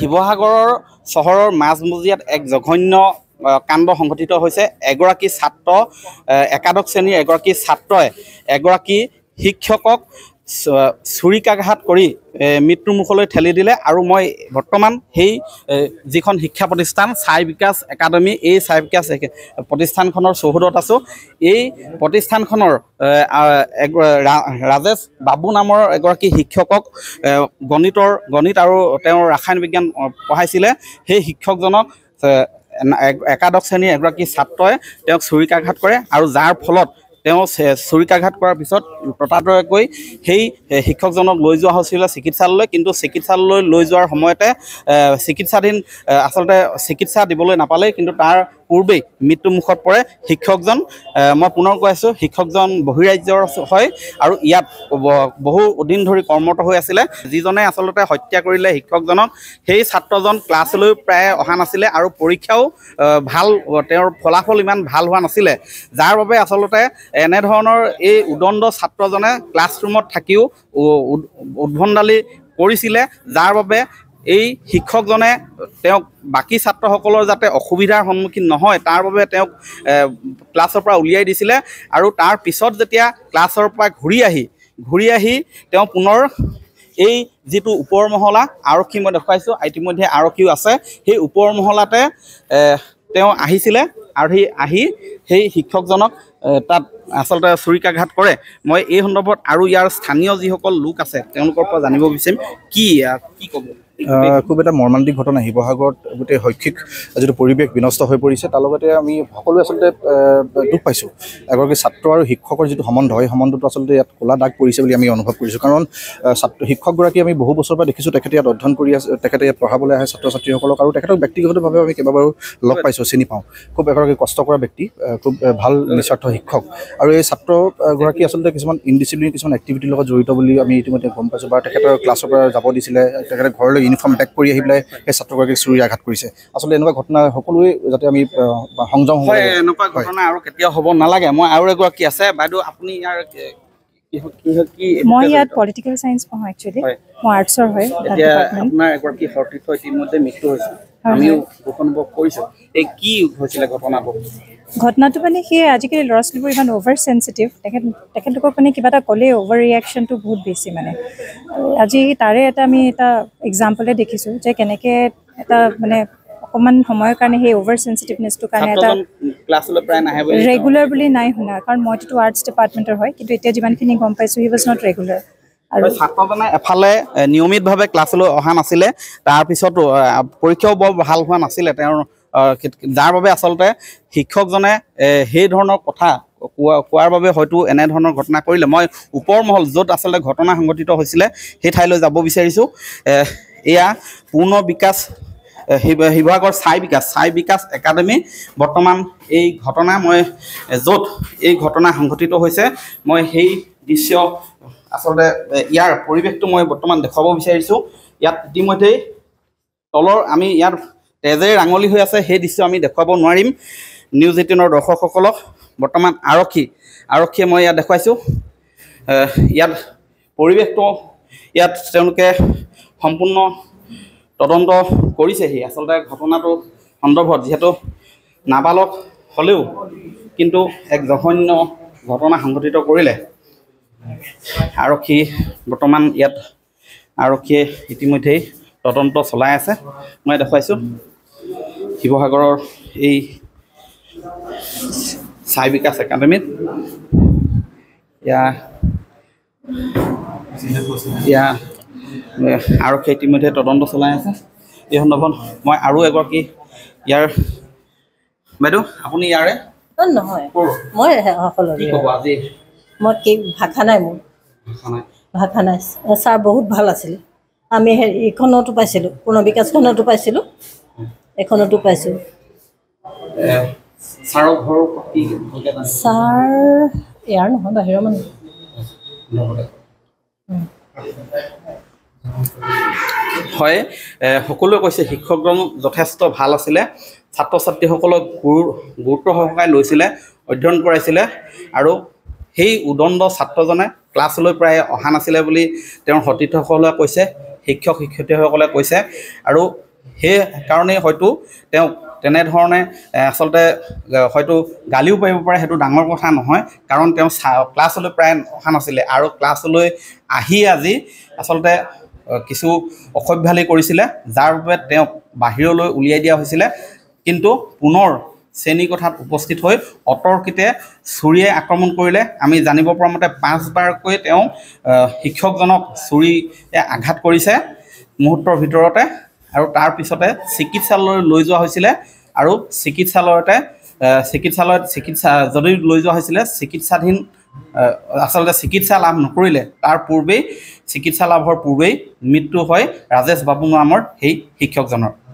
শিৱসাগৰৰ চহৰৰ মাজমজিয়াত এক জঘন্য কাণ্ড সংঘটিত হৈছে এগৰাকী ছাত্ৰ একাদশ শ্ৰেণীৰ এগৰাকী ছাত্ৰই এগৰাকী শিক্ষকক ছুৰিকাঘাত কৰি মৃত্যুমুখলৈ ঠেলি দিলে আৰু মই বৰ্তমান সেই যিখন শিক্ষা প্ৰতিষ্ঠান ছাই বিকাশ একাডেমী এই ছাই বিকাশ প্ৰতিষ্ঠানখনৰ চৌহদত আছোঁ এই প্ৰতিষ্ঠানখনৰ ৰাজেশ বাবু নামৰ এগৰাকী শিক্ষকক গণিতৰ গণিত আৰু তেওঁ ৰাসায়ন বিজ্ঞান পঢ়াইছিলে সেই শিক্ষকজনক একাদশ শ্ৰেণীৰ এগৰাকী ছাত্ৰই তেওঁক ছুৰিকাঘাত কৰে আৰু যাৰ ফলত তেওঁ ছুৰিকাঘাত কৰাৰ পিছত ততাতৈয়াকৈ সেই শিক্ষকজনক লৈ যোৱা হৈছিলে চিকিৎসালয়লৈ কিন্তু চিকিৎসালয়লৈ লৈ যোৱাৰ সময়তে চিকিৎসাধীন আচলতে চিকিৎসা দিবলৈ নাপালেই কিন্তু তাৰ পূৰ্বেই মৃত্যুমুখত পৰে শিক্ষকজন মই পুনৰ কৈ আছোঁ শিক্ষকজন বহিৰাজ্যৰ হয় আৰু ইয়াত বহু দিন ধৰি কৰ্মৰত হৈ আছিলে যিজনে আচলতে হত্যা কৰিলে শিক্ষকজনক সেই ছাত্ৰজন ক্লাছলৈ প্ৰায় অহা নাছিলে আৰু পৰীক্ষাও ভাল তেওঁৰ ফলাফল ইমান ভাল হোৱা নাছিলে যাৰ বাবে আচলতে এনেধৰণৰ এই উদণ্ড ছাত্ৰজনে ক্লাছৰুমত থাকিও উদ্ভণ্ডালি কৰিছিলে যাৰ বাবে এই শিক্ষকজনে তেওঁক বাকী ছাত্ৰসকলৰ যাতে অসুবিধাৰ সন্মুখীন নহয় তাৰ বাবে তেওঁক ক্লাছৰ পৰা উলিয়াই দিছিলে আৰু তাৰ পিছত যেতিয়া ক্লাছৰ পৰা ঘূৰি আহি ঘূৰি আহি তেওঁ পুনৰ এই যিটো ওপৰ মহলা আৰক্ষী মই দেখুৱাইছোঁ ইতিমধ্যে আৰক্ষীও আছে সেই ওপৰ মহলাতে তেওঁ আহিছিলে আৰু সেই আহি সেই শিক্ষকজনক তাত আচলতে চুৰিকাঘাত কৰে মই এই সন্দৰ্ভত আৰু ইয়াৰ স্থানীয় যিসকল লোক আছে তেওঁলোকৰ পৰা জানিব বিচাৰিম কি কি ক'ব খুব এটা মৰ্মান্তিক ঘটনা শিৱসাগৰত গোটেই শৈক্ষিক যিটো পৰিৱেশ বিনষ্ট হৈ পৰিছে তাৰ লগতে আমি সকলোৱে আচলতে দুখ পাইছোঁ এগৰাকী ছাত্ৰ আৰু শিক্ষকৰ যিটো সম্বন্ধ সেই সম্বন্ধটো আচলতে ইয়াত ক'লা দাগ পৰিছে বুলি আমি অনুভৱ কৰিছোঁ কাৰণ ছাত্ৰ শিক্ষকগৰাকী আমি বহু বছৰৰ পৰা দেখিছোঁ তেখেতে ইয়াত অধ্যয়ন কৰি আছে তেখেতে ইয়াত পঢ়াবলৈ আহে ছাত্ৰ ছাত্ৰীসকলক আৰু তেখেতক ব্যক্তিগতভাৱে আমি কেইবাবাৰো লগ পাইছোঁ চিনি পাওঁ খুব এগৰাকী কষ্ট কৰা ব্যক্তি খুব ভাল নিস্বাৰ্থ শিক্ষক আৰু এই ছাত্ৰগৰাকী আচলতে কিছুমান ইনডিচিপ্লিন কিছুমান এক্টিভিটিৰ লগত জড়িত বুলি আমি ইতিমধ্যে গম পাইছোঁ বা তেখেতৰ ক্লাছৰ পৰা যাব দিছিলে তেখেতে ঘৰলৈ ইউনিফৰ্ম বেক কৰি আহি পেলাই সেই ছাত্ৰগৰাকীক চুৰি আঘাত কৰিছে আচলতে এনেকুৱা ঘটনা সকলোৱে যাতে আমি সংযম হ'ব এনেকুৱা ঘটনা আৰু কেতিয়াও হ'ব নালাগে মই আৰু এগৰাকী আছে বাইদেউ আপুনি ইয়াৰ মই ইয়াত পলিটিকেল চায়েন্স পঢ়ো একচুৱেলি মই আৰ্টছৰ হয় আপোনাৰ এগৰাকী সতীৰ্থ ইতিমধ্যে মৃত্যু হৈছে ঘটনাটো মানে সেই আজিকালি ল'ৰা ছোৱালীবোৰ ইমান অ'ভাৰ চেঞ্চিটিভ তেখেত তেখেতলোকক মানে কিবা এটা ক'লেই অ'ভাৰ ৰিয়েকশ্যনটো বহুত বেছি মানে আজি তাৰে এটা আমি এটা এক্সাম্পলে দেখিছোঁ যে কেনেকৈ এটা মানে অকণমান সময়ৰ কাৰণে সেই অভাৰ চেঞ্চিটিভনেছটোৰ কাৰণে এটা ৰেগুলাৰ বুলি নাই শুনা কাৰণ মইতোটো আৰ্টছ ডিপাৰ্টমেণ্টৰ হয় কিন্তু এতিয়া যিমানখিনি গম পাইছোঁ হি ৱাজ নট ৰেগুলাৰ এফালে নিয়মিতভাৱে ক্লাছলৈ অহা নাছিলে তাৰপিছতো পৰীক্ষাও বৰ ভাল হোৱা নাছিলে তেওঁৰ যাৰ বাবে আচলতে শিক্ষকজনে সেই ধৰণৰ কথা কোৱা কোৱাৰ বাবে হয়তো এনেধৰণৰ ঘটনা কৰিলে মই ওপৰ মহল য'ত আচলতে ঘটনা সংঘটিত হৈছিলে সেই ঠাইলৈ যাব বিচাৰিছোঁ এয়া পূৰ্ণ বিকাশ শিৱসাগৰ ছাই বিকাশ ছাই বিকাশ একাডেমী বৰ্তমান এই ঘটনা মই য'ত এই ঘটনা সংঘটিত হৈছে মই সেই দৃশ্য আচলতে ইয়াৰ পৰিৱেশটো মই বৰ্তমান দেখুৱাব বিচাৰিছোঁ ইয়াত ইতিমধ্যেই তলৰ আমি ইয়াত তেজেৰে ৰাঙলী হৈ আছে সেই দৃশ্য আমি দেখুৱাব নোৱাৰিম নিউজ এইটিনৰ দৰ্শকসকলক বৰ্তমান আৰক্ষী আৰক্ষীয়ে মই ইয়াত দেখুৱাইছোঁ ইয়াত পৰিৱেশটো ইয়াত তেওঁলোকে সম্পূৰ্ণ তদন্ত কৰিছেহি আচলতে ঘটনাটো সন্দৰ্ভত যিহেতু নাবালক হ'লেও কিন্তু এক জঘন্য ঘটনা সংঘটিত কৰিলে আৰক্ষী বৰ্তমান ইয়াত আৰক্ষীয়ে ইতিমধ্যেই তদন্ত চলাই আছে মই দেখুৱাইছোঁ শিৱসাগৰৰ এই চাই বিকাশ একাডেমীত ইয়াৰ ইয়াৰ আৰক্ষীয়ে ইতিমধ্যে তদন্ত চলাই আছে এই সন্দৰ্ভত মই আৰু এগৰাকী ইয়াৰ বাইদেউ আপুনি ইয়াৰে হয় সকলোৱে কৈছে শিক্ষকজন যথেষ্ট ভাল আছিলে ছাত্ৰ ছাত্ৰীসকলক গুৰু গুৰুত্ব সহকাৰে লৈছিলে অধ্যয়ন কৰাইছিলে আৰু সেই উদণ্ড ছাত্ৰজনে ক্লাছলৈ প্ৰায় অহা নাছিলে বুলি তেওঁৰ সতীৰ্থসকলে কৈছে শিক্ষক শিক্ষয়িত্ৰীসকলে কৈছে আৰু সেইকাৰণেই হয়তো তেওঁক তেনেধৰণে আচলতে হয়তো গালিও পাৰিব পাৰে সেইটো ডাঙৰ কথা নহয় কাৰণ তেওঁ ক্লাছলৈ প্ৰায় অহা নাছিলে আৰু ক্লাছলৈ আহি আজি আচলতে কিছু অসভ্যালি কৰিছিলে যাৰ বাবে তেওঁক বাহিৰলৈ উলিয়াই দিয়া হৈছিলে কিন্তু পুনৰ শ্ৰেণীকোঠাত উপস্থিত হৈ অতৰ্কিতে চুৰিয়ে আক্ৰমণ কৰিলে আমি জানিব পৰা মতে পাঁচবাৰকৈ তেওঁ শিক্ষকজনক চুৰিয়ে আঘাত কৰিছে মুহূৰ্তৰ ভিতৰতে আৰু তাৰপিছতে চিকিৎসালয়লৈ লৈ যোৱা হৈছিলে আৰু চিকিৎসালয়তে চিকিৎসালয়ত চিকিৎসা যদি লৈ যোৱা হৈছিলে চিকিৎসাধীন আচলতে চিকিৎসা লাভ নকৰিলে তাৰ পূৰ্বেই চিকিৎসা লাভৰ পূৰ্বেই মৃত্যু হয় ৰাজেশ বাবু নামৰ সেই শিক্ষকজনৰ